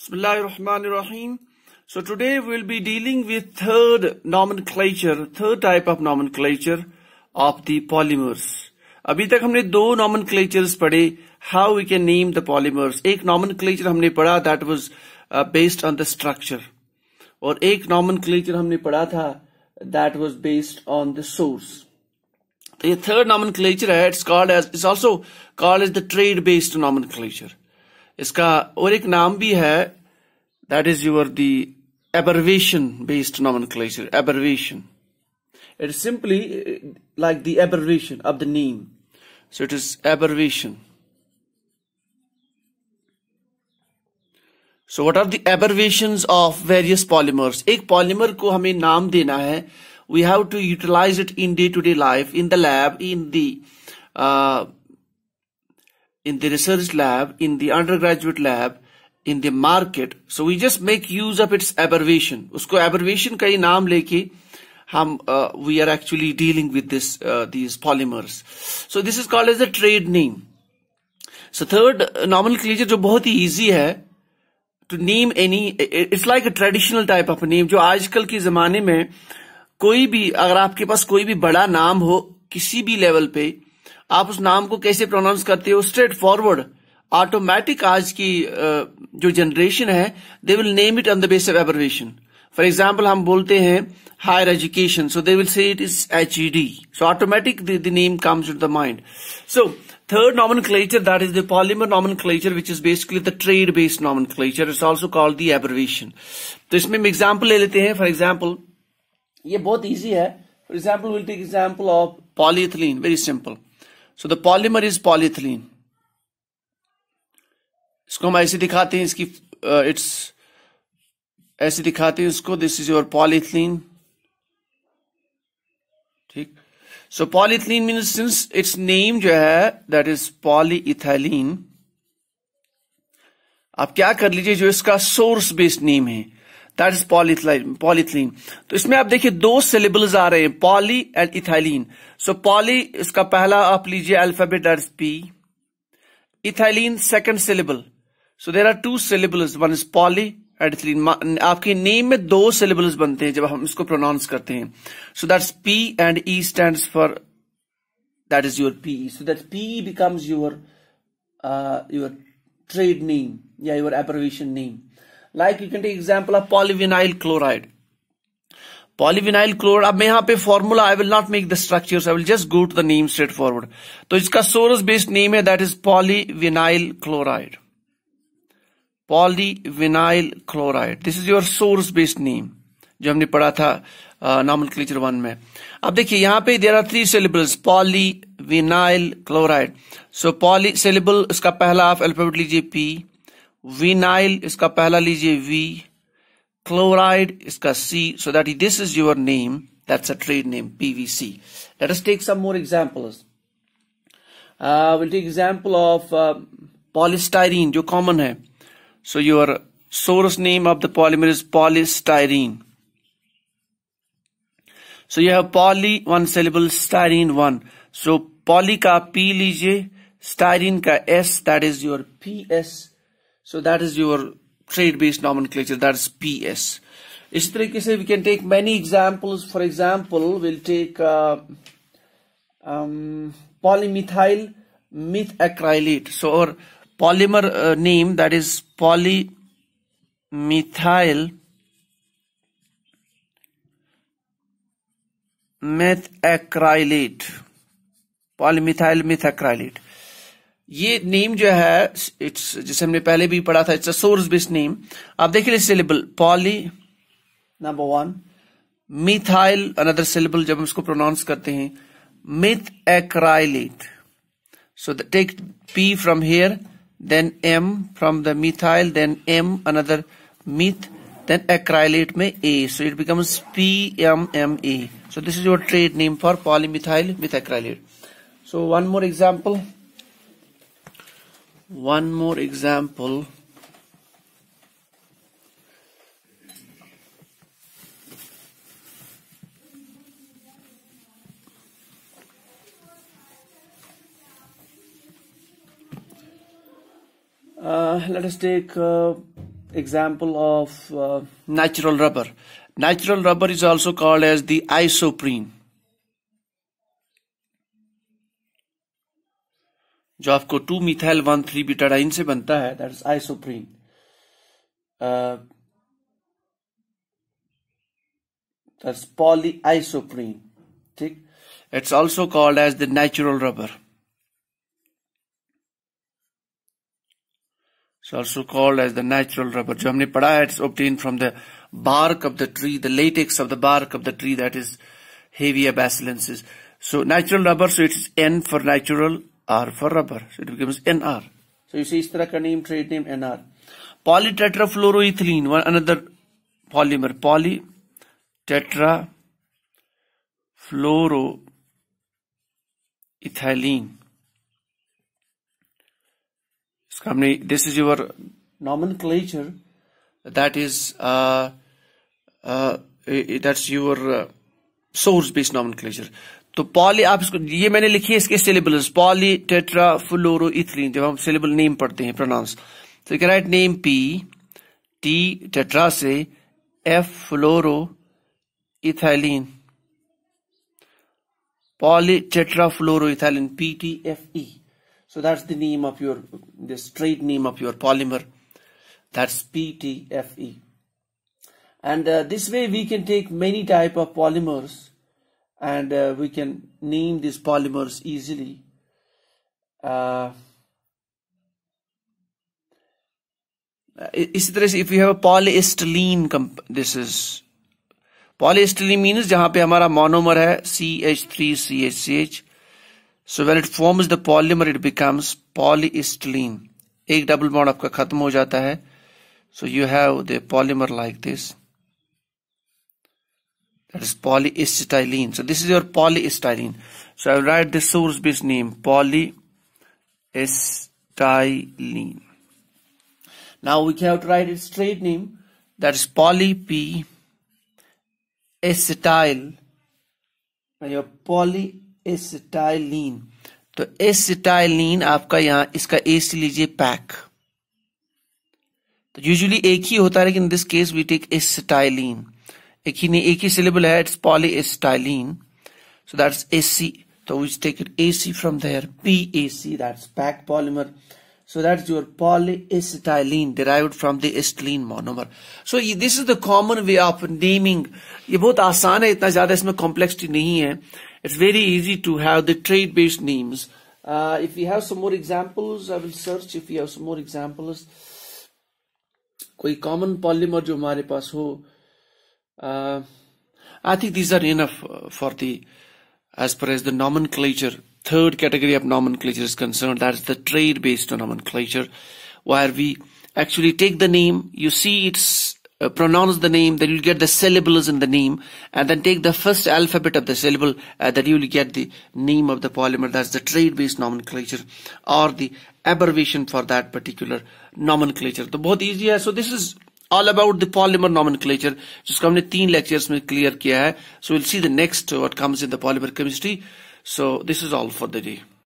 Bismillahirrahmanirrahim. So today we'll be dealing with third nomenclature, third type of nomenclature of the polymers. अभी तक हमने दो nomenclatures पढ़े how we can name the polymers एक nomenclature हमने पढ़ा that was based on the structure और एक नॉमन क्लेचर हमने पढ़ा था that was based on the source तो ये थर्ड नॉमन क्लेचर है it's called as it's also called is the trade based nomenclature इसका और एक नाम भी है that is your the abbreviation based nomenclature abbreviation it is simply like the abbreviation of the name so it is abbreviation so what are the abbreviation of various polymers एक polymer को हमें नाम देना है we have to utilize it in day to day life in the lab in the in the research lab, in the undergraduate lab, in the market. So we just make use of its aberration. उसको aberration का ही नाम लेके हम we are actually dealing with this uh, these polymers. So this is called as a trade name. So third normal nomenclature जो बहुत ही easy है to name any it's like a traditional type of name जो आजकल के जमाने में कोई भी अगर आपके पास कोई भी बड़ा नाम हो किसी भी लेवल पे आप उस नाम को कैसे प्रोनाउंस करते हो स्ट्रेट फॉरवर्ड ऑटोमेटिक आज की जो जनरेशन है they will name it on the base of abbreviation for example हम बोलते हैं higher education so they will say it is H E D so automatic name comes to the mind so that is the polymer nomenclature which is basically the trade based nomenclature it's also called the abbreviation तो इसमें हम example ले लेते हैं for example ये बहुत easy है for example will take example of polyethylene very simple so the polymer is polyethylene इसको हम ऐसे दिखाते हैं इसकी इट्स uh, ऐसे दिखाते हैं इसको दिस इज योर पॉलीथिलीन ठीक so polyethylene mean since it's name जो है दैट इज पॉलीइथैलीन आप क्या कर लीजिए जो इसका सोर्स बेस्ड नेम है दैट इज पॉलीथलाइन पॉलीथिलीन तो इसमें आप देखिए दो सिलेबल्स आ रहे हैं poly and ethylene so poly इसका पहला आप लीजिए alphabet that is P ethylene second syllable so there are two syllables one is poly and ethylene आपके नेम में दो सिलेबल्स बनते हैं जब हम इसको प्रोनाउंस करते हैं so that's P and E stand for that is your P so that P becomes your your trade name या your abbreviation name like you can take example of polyvinyl chloride polyvinyl chlor अब मैं यहां पे formula I will not make the structures I will just go to the name straight forward तो इसका source based name है that is polyvinyl chloride polyvinyl chloride this is your source based name जो हमने पढ़ा था normal क्लीचर one में अब देखिए यहां पे there are three syllables polyvinyl chloride so poly syllable इसका पहला आप अल्फाबेट लीजिए पी विनाइल इसका पहला लीजिए वी क्लोराइड इसका C so that this is your name that's a trade name PVC let us take some more examples will take example of polystyrene जो common है so your source name of the polymer is polystyrene so यह poly one syllable styrene one so poly का P लीजिए styrene का S that is your P S so that is your trade-based nomenclature, that is PS. We can take many examples. For example, we'll take uh, um, polymethyl methacrylate. So our polymer uh, name, that is polymethyl methacrylate. Polymethyl methacrylate. ये name जो है it's जिसे हमने पहले भी पढ़ा था it's a source based name आप देखिए लिए syllable poly number one methyl another syllable जब हम इसको प्रोनाउंस करते हैं meth acrylate so take P from here then M from the methyl then M another meth then acrylate में A so it becomes P M M A so this is your trade name for poly methyl meth acrylate so one more example one more example Uh, let us take uh, example of uh, natural rubber natural rubber is also called as the isoprene जो आपको two methyl one three butadiene से बनता है that is isoprene that's polyisoprene ठीक it's also called as the natural rubber also called as the natural rubber जो हमने पढ़ा है it's obtained from the of the tree the the of the bark of the tree that is is Hevia basilensis. So natural rubber so it's an for natural R for rubber. So it becomes NR. So you see this kind of name trade name NR. Polytetrafluoroethylene one another polymer poly tetra fluoroethylene. इसका हमने this is your nomenclature that is uh, uh, that's your uh, source based nomenclature तो poly आप इसको ये मैंने लिखी है इसके सिलेबल पॉली टेट्रा फ्लोरो जब हम सिलेबल नेम पढ़ते हैं प्रोनाउंस तो रहा right name P T tetra से F fluoroethylene polytetrafluoroethylene P T F E so that's the name of your the straight name of your polymer that's P T F E and this way we can take many type of polymers and uh, we can name these polymers easily uh, इसी तरह से if you have polystyrene this is polystyrene mean जहां पे हमारा monomer है C H three C H C H so when it forms the polymer it becomes polystyrene एक double bond आपका खत्म हो जाता है so you have the polymer like this that is polystyrene so this is your polystyrene so i will write the source base name polystyrene now we have to write its trade name that is poly p acetyl your polystyrene तो acetylene आपका यहां इसका ए सी लीजिए pack तो usually एक ही होता है लेकिन this case we take acetylene Akine, ek syllable hai, it's polystyrene. So that's SC. So we take it AC from there. PAC, that's packed polymer. So that's your polyacetylene derived from the ethylene monomer. So ये, this is the common way of naming. ये बहुत आसान है इतना ज्यादा इसमें complexity नहीं है. It's very easy to have the trade based names. Uh, if we have some more examples, I will search if we have some more examples. कोई common polymer जो हमारे पास हो Uh, I think these are enough uh, for the, as far as the nomenclature, third category of nomenclature is concerned, that's the trade-based nomenclature, where we actually take the name, you see it's uh, pronounce the name, then you'll get the syllables in the name, and then take the first alphabet of the syllable, uh, that you'll get the name of the polymer. That's the trade-based nomenclature, or the abbreviation for that particular nomenclature. The both easier. So this is all about the polymer nomenclature Just, we have three lectures mein clear kiya hai. so we'll see the next what comes in the polymer chemistry so this is all for the day